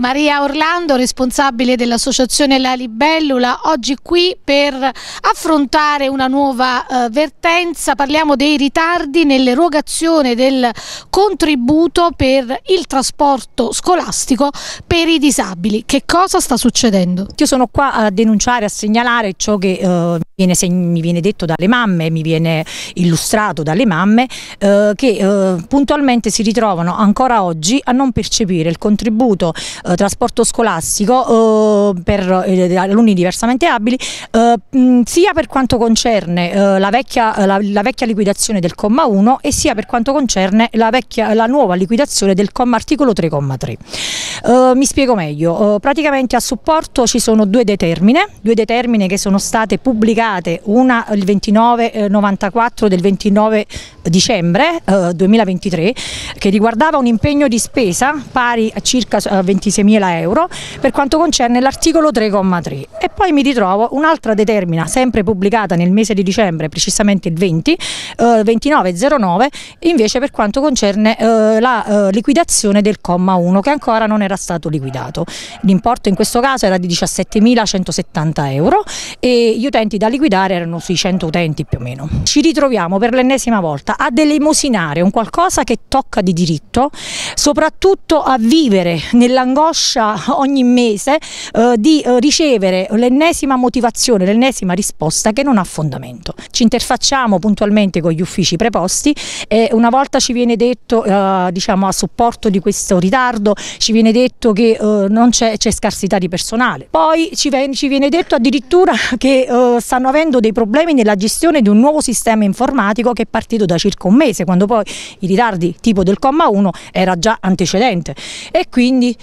Maria Orlando, responsabile dell'associazione La Libellula, oggi qui per affrontare una nuova eh, vertenza. Parliamo dei ritardi nell'erogazione del contributo per il trasporto scolastico per i disabili. Che cosa sta succedendo? Io sono qua a denunciare, a segnalare ciò che... Eh viene, mi viene detto dalle mamme, mi viene illustrato dalle mamme, eh, che eh, puntualmente si ritrovano ancora oggi a non percepire il contributo eh, trasporto scolastico eh, per eh, alunni diversamente abili, eh, sia per quanto concerne eh, la vecchia, eh, la, la, vecchia, liquidazione del comma 1 e sia per quanto concerne la, vecchia, la nuova liquidazione del comma articolo 3,3. mi spiego meglio, praticamente a supporto ci sono due determine, due determine che sono state pubblicate, una il 29 94 del 29 dicembre 2023 che riguardava un impegno di spesa pari a circa 26 mila euro per quanto concerne l'articolo articolo 3,3 e poi mi ritrovo un'altra determina sempre pubblicata nel mese di dicembre precisamente il 20 eh, 2909 invece per quanto concerne eh, la eh, liquidazione del comma 1 che ancora non era stato liquidato l'importo in questo caso era di 17.170 euro e gli utenti da liquidare erano sui 100 utenti più o meno ci ritroviamo per l'ennesima volta ad elemosinare un qualcosa che tocca di diritto soprattutto a vivere nell'angoscia ogni mese eh, di eh, ricevere l'ennesima motivazione, l'ennesima risposta che non ha fondamento. Ci interfacciamo puntualmente con gli uffici preposti e una volta ci viene detto, eh, diciamo a supporto di questo ritardo, ci viene detto che eh, non c'è, scarsità di personale. Poi ci, ci, viene detto addirittura che eh, stanno avendo dei problemi nella gestione di un nuovo sistema informatico che è partito da circa un mese, quando poi i ritardi tipo del comma 1 era già antecedente e quindi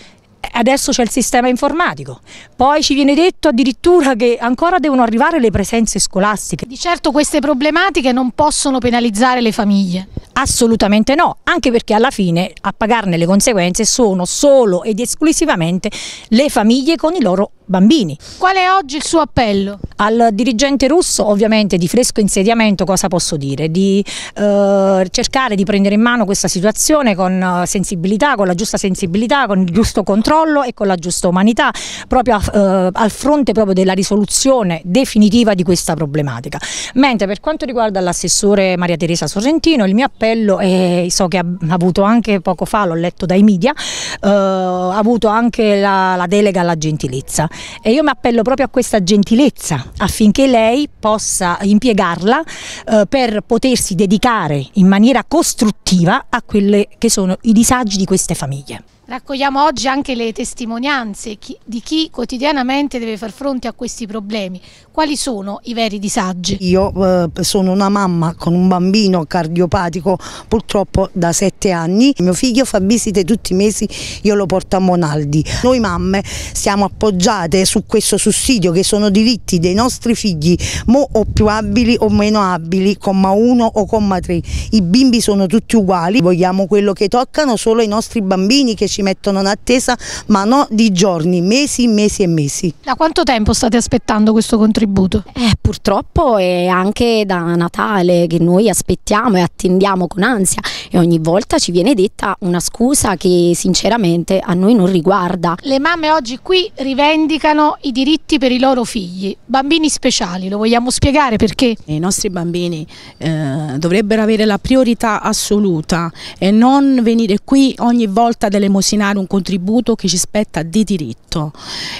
adesso c'è il sistema informatico, poi ci viene detto addirittura che ancora devono arrivare le presenze scolastiche. Di certo queste problematiche non possono penalizzare le famiglie. Assolutamente no, anche perché alla fine a pagarne le conseguenze sono solo ed esclusivamente le famiglie con i loro bambini. Qual è oggi il suo appello? Al dirigente russo ovviamente di fresco insediamento cosa posso dire? Di eh, cercare di prendere in mano questa situazione con eh, sensibilità, con la giusta sensibilità, con il giusto controllo e con la giusta umanità proprio a, eh, al fronte proprio della risoluzione definitiva di questa problematica. Mentre per quanto riguarda l'assessore Maria Teresa Sorrentino il mio appello è, so che ha avuto anche poco fa, l'ho letto dai media, eh, ha avuto anche la, la delega alla gentilezza e io mi appello proprio a questa gentilezza affinché lei possa impiegarla eh, per potersi dedicare in maniera costruttiva a quelli che sono i disagi di queste famiglie. Raccogliamo oggi anche le testimonianze di chi quotidianamente deve far fronte a questi problemi. Quali sono i veri disagi? Io eh, sono una mamma con un bambino cardiopatico purtroppo da sette anni. Mio figlio fa visite tutti i mesi, io lo porto a Monaldi. Noi mamme siamo appoggiate su questo sussidio che sono diritti dei nostri figli, mo o più abili o meno abili, comma 1 o comma 3. I bimbi sono tutti uguali, vogliamo quello che toccano solo i nostri bambini che ci ci mettono in attesa, ma no di giorni, mesi, mesi e mesi. Da quanto tempo state aspettando questo contributo? Eh, purtroppo è anche da Natale che noi aspettiamo e attendiamo con ansia e ogni volta ci viene detta una scusa che sinceramente a noi non riguarda. Le mamme oggi qui rivendicano i diritti per i loro figli, bambini speciali, lo vogliamo spiegare perché? I nostri bambini eh, dovrebbero avere la priorità assoluta e non venire qui ogni volta delle emozioni patrocinare un contributo che ci spetta di diritto.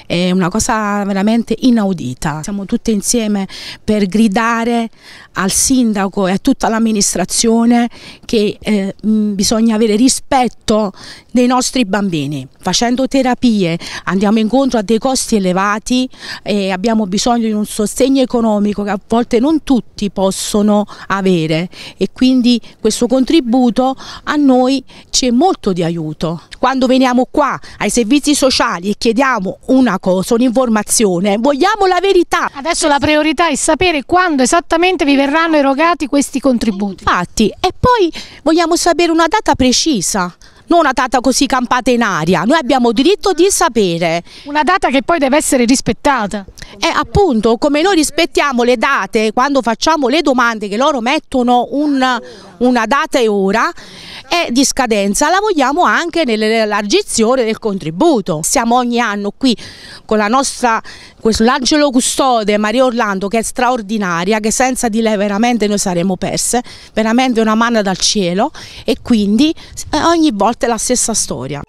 È una cosa veramente inaudita. Siamo tutte insieme per gridare al sindaco e a tutta l'amministrazione che eh, bisogna avere rispetto dei nostri bambini. Facendo terapie andiamo incontro a dei costi elevati e abbiamo bisogno di un sostegno economico che a volte non tutti possono avere e quindi questo contributo a noi c'è molto di aiuto. Quando quando veniamo qua ai servizi sociali e chiediamo una cosa, un'informazione, vogliamo la verità. Adesso la priorità è sapere quando esattamente vi verranno erogati questi contributi. Infatti, e poi vogliamo sapere una data precisa non una data così campata in aria, noi abbiamo diritto di sapere. Una data che poi deve essere rispettata. E eh, appunto come noi rispettiamo le date quando facciamo le domande che loro mettono un, una data e ora e di scadenza la vogliamo anche nell'elargizione del contributo. Siamo ogni anno qui con la nostra questo, l'angelo custode Maria Orlando che è straordinaria, che senza di lei veramente noi saremmo perse, veramente una manna dal cielo e quindi eh, ogni volta è la stessa storia.